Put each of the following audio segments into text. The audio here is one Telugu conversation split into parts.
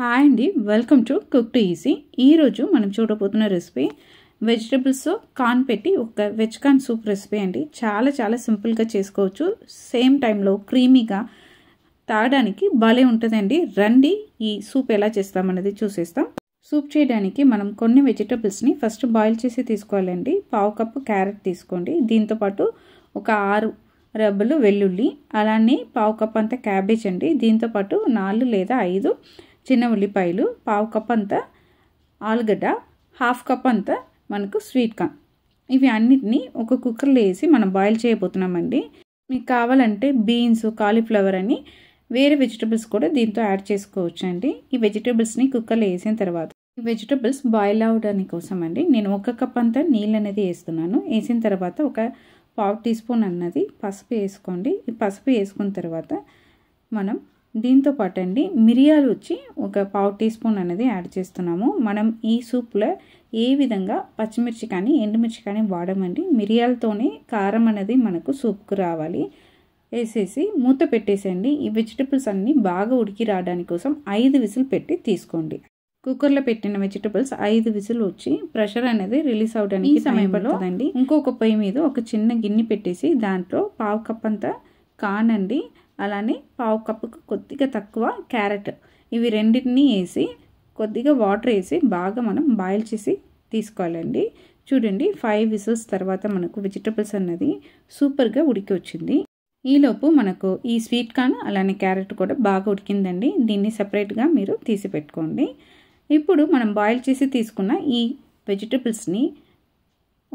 హాయ్ అండి welcome to cook to easy ఈరోజు మనం చూడబోతున్న రెసిపీ వెజిటబుల్స్ కాన్ పెట్టి ఒక వెజ్ కాన్ సూప్ రెసిపీ అండి చాలా చాలా సింపుల్గా చేసుకోవచ్చు సేమ్ టైంలో క్రీమీగా తాగడానికి భలే ఉంటుందండి రండి ఈ సూప్ ఎలా చేస్తామన్నది చూసేస్తాం సూప్ చేయడానికి మనం కొన్ని వెజిటబుల్స్ని ఫస్ట్ బాయిల్ చేసి తీసుకోవాలండి పావు కప్పు క్యారెట్ తీసుకోండి దీంతోపాటు ఒక ఆరు రబ్బలు వెల్లుల్లి అలానే పావు కప్ అంత క్యాబేజ్ అండి దీంతోపాటు నాలుగు లేదా ఐదు చిన్న ఉల్లిపాయలు పావు కప్ అంతా ఆలుగడ్డ హాఫ్ కప్ అంతా మనకు స్వీట్ కార్న్ ఇవి అన్నిటినీ ఒక కుక్కర్లో వేసి మనం బాయిల్ చేయబోతున్నామండి మీకు కావాలంటే బీన్స్ కాలీఫ్లవర్ అని వేరే వెజిటబుల్స్ కూడా దీంతో యాడ్ చేసుకోవచ్చు అండి ఈ వెజిటబుల్స్ని కుక్కర్లో వేసిన తర్వాత ఈ వెజిటబుల్స్ బాయిల్ అవడానికి కోసం అండి నేను ఒక కప్ అంతా నీళ్ళు అనేది వేస్తున్నాను వేసిన తర్వాత ఒక పావు టీ స్పూన్ అన్నది పసుపు వేసుకోండి ఈ పసుపు వేసుకున్న తర్వాత మనం దీంతో పాటు అండి మిరియాలు వచ్చి ఒక పావు టీ స్పూన్ అనేది యాడ్ చేస్తున్నాము మనం ఈ సూప్లో ఏ విధంగా పచ్చిమిర్చి కానీ ఎండుమిర్చి కానీ వాడమండి మిరియాలతోనే కారం అనేది మనకు సూప్కు రావాలి వేసేసి మూత పెట్టేసేయండి ఈ వెజిటబుల్స్ అన్నీ బాగా ఉడికి రావడానికి కోసం ఐదు విసులు పెట్టి తీసుకోండి కుక్కర్లో పెట్టిన వెజిటబుల్స్ ఐదు విసులు వచ్చి ప్రెషర్ అనేది రిలీజ్ అవడానికి సమయం పడుతుందండి ఇంకొక పొయ్యి మీద ఒక చిన్న గిన్నె పెట్టేసి దాంట్లో పావు కప్ అంతా కానండి అలానే పావు కప్పుకు కొద్దిగా తక్కువ క్యారెట్ ఇవి రెండింటినీ వేసి కొద్దిగా వాటర్ వేసి బాగా మనం బాయిల్ చేసి తీసుకోవాలండి చూడండి ఫైవ్ విసిల్స్ తర్వాత మనకు వెజిటబుల్స్ అన్నది సూపర్గా ఉడికి వచ్చింది ఈలోపు మనకు ఈ స్వీట్ కార్న్ అలానే క్యారెట్ కూడా బాగా ఉడికిందండి దీన్ని సపరేట్గా మీరు తీసి పెట్టుకోండి ఇప్పుడు మనం బాయిల్ చేసి తీసుకున్న ఈ వెజిటబుల్స్ని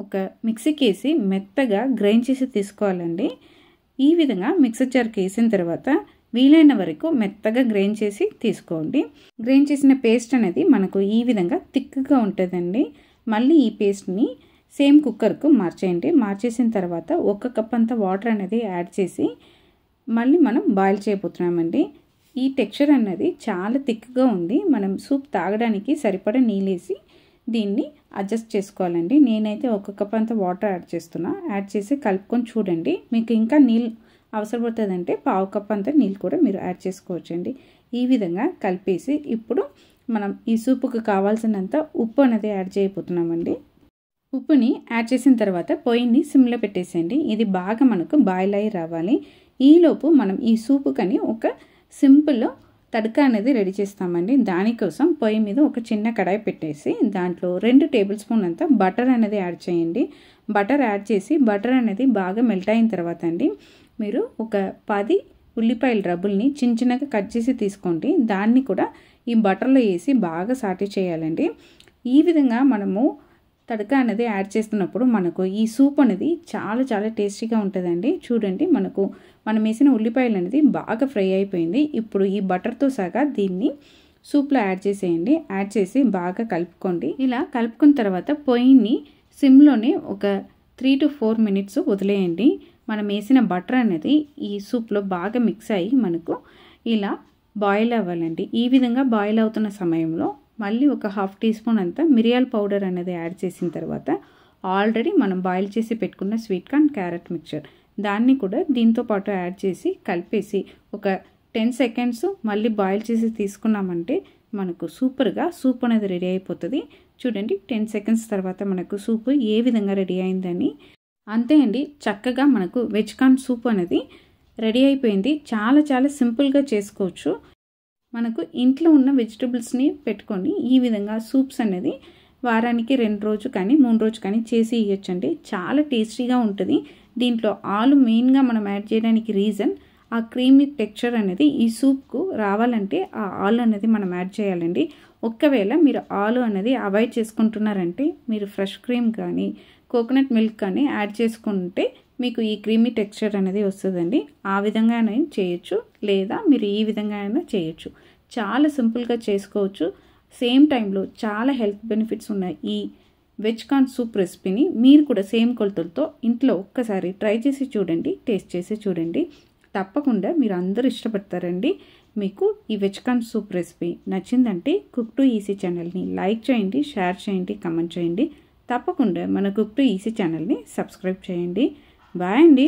ఒక మిక్సీకి వేసి మెత్తగా గ్రైండ్ చేసి తీసుకోవాలండి ఈ విధంగా మిక్సర్ జార్కి వేసిన తర్వాత వీలైన వరకు మెత్తగా గ్రైండ్ చేసి తీసుకోండి గ్రైండ్ చేసిన పేస్ట్ అనేది మనకు ఈ విధంగా థిక్గా ఉంటుందండి మళ్ళీ ఈ పేస్ట్ని సేమ్ కుక్కర్కు మార్చేయండి మార్చేసిన తర్వాత ఒక కప్ అంత వాటర్ అనేది యాడ్ చేసి మళ్ళీ మనం బాయిల్ చేయబోతున్నామండి ఈ టెక్స్చర్ అన్నది చాలా థిక్గా ఉంది మనం సూప్ తాగడానికి సరిపడా నీళ్ళేసి దీన్ని అడ్జస్ట్ చేసుకోవాలండి నేనైతే ఒక కప్ అంత వాటర్ యాడ్ చేస్తున్నా యాడ్ చేసి కలుపుకొని చూడండి మీకు ఇంకా నీళ్ళు అవసరపడుతుందంటే పావు కప్ అంత నీళ్ళు కూడా మీరు యాడ్ చేసుకోవచ్చండి ఈ విధంగా కలిపేసి ఇప్పుడు మనం ఈ సూపుకు కావాల్సినంత ఉప్పు అనేది యాడ్ చేయబోతున్నామండి ఉప్పుని యాడ్ చేసిన తర్వాత పొయ్యిని సిమ్లో పెట్టేసేయండి ఇది బాగా మనకు బాయిల్ అయి రావాలి ఈలోపు మనం ఈ సూపుకని ఒక సింపుల్ తడకా అనేది రెడీ చేస్తామండి దానికోసం పొయ్యి మీద ఒక చిన్న కడాయి పెట్టేసి దాంట్లో రెండు టేబుల్ స్పూన్ అంతా బటర్ అనేది యాడ్ చేయండి బటర్ యాడ్ చేసి బటర్ అనేది బాగా మెల్ట్ అయిన తర్వాత అండి మీరు ఒక పది ఉల్లిపాయల రబ్బుల్ని చిన్న చిన్నగా కట్ చేసి తీసుకోండి దాన్ని కూడా ఈ బటర్లో వేసి బాగా సాటి చేయాలండి ఈ విధంగా మనము తడక అనేది యాడ్ చేస్తున్నప్పుడు మనకు ఈ సూప్ అనేది చాలా చాలా టేస్టీగా ఉంటుందండి చూడండి మనకు మనం వేసిన ఉల్లిపాయలు అనేది బాగా ఫ్రై అయిపోయింది ఇప్పుడు ఈ బటర్తో సహా దీన్ని సూప్లో యాడ్ చేసేయండి యాడ్ చేసి బాగా కలుపుకోండి ఇలా కలుపుకున్న తర్వాత పొయ్యిని సిమ్లోనే ఒక త్రీ టు ఫోర్ మినిట్స్ వదిలేయండి మనం వేసిన బటర్ అనేది ఈ సూప్లో బాగా మిక్స్ అయ్యి మనకు ఇలా బాయిల్ అవ్వాలండి ఈ విధంగా బాయిల్ అవుతున్న సమయంలో మళ్ళీ ఒక హాఫ్ టీ స్పూన్ అంతా మిరియాల పౌడర్ అనేది యాడ్ చేసిన తర్వాత ఆల్రెడీ మనం బాయిల్ చేసి పెట్టుకున్న స్వీట్ కార్న్ క్యారెట్ మిక్చర్ దాన్ని కూడా దీంతో పాటు యాడ్ చేసి కలిపేసి ఒక టెన్ సెకండ్స్ మళ్ళీ బాయిల్ చేసి తీసుకున్నామంటే మనకు సూపర్గా సూప్ అనేది రెడీ అయిపోతుంది చూడండి టెన్ సెకండ్స్ తర్వాత మనకు సూప్ ఏ విధంగా రెడీ అయిందని అంతే అండి చక్కగా మనకు వెజ్ కార్న్ సూప్ అనేది రెడీ అయిపోయింది చాలా చాలా సింపుల్గా చేసుకోవచ్చు మనకు ఇంట్లో ఉన్న వెజిటబుల్స్ని పెట్టుకొని ఈ విధంగా సూప్స్ అనేది వారానికి రెండు రోజు కానీ మూడు రోజు కానీ చేసి ఇవ్వచ్చండి చాలా టేస్టీగా ఉంటుంది దీంట్లో ఆలు మెయిన్గా మనం యాడ్ చేయడానికి రీజన్ ఆ క్రీమీ టెక్స్చర్ అనేది ఈ సూప్కు రావాలంటే ఆ ఆలు అనేది మనం యాడ్ చేయాలండి ఒకవేళ మీరు ఆలు అనేది అవాయిడ్ చేసుకుంటున్నారంటే మీరు ఫ్రెష్ క్రీమ్ కానీ కోకోనట్ మిల్క్ కానీ యాడ్ చేసుకుంటే మీకు ఈ క్రీమీ టెక్స్చర్ అనేది వస్తుందండి ఆ విధంగా చేయొచ్చు లేదా మీరు ఈ విధంగా అయినా చేయొచ్చు చాలా సింపుల్గా చేసుకోవచ్చు సేమ్ టైంలో చాలా హెల్త్ బెనిఫిట్స్ ఉన్నాయి ఈ వెజ్ కార్న్ సూప్ రెసిపీని మీరు కూడా సేమ్ కొలతలతో ఇంట్లో ఒక్కసారి ట్రై చేసి చూడండి టేస్ట్ చేసి చూడండి తప్పకుండా మీరు అందరూ ఇష్టపడతారండి మీకు ఈ వెజ్ కార్న్ సూప్ రెసిపీ నచ్చిందంటే కుక్ టు ఈసీ ఛానల్ని లైక్ చేయండి షేర్ చేయండి కమెంట్ చేయండి తప్పకుండా మన కుక్ టు ఈసీ ఛానల్ని సబ్స్క్రైబ్ చేయండి బాయ్ అండి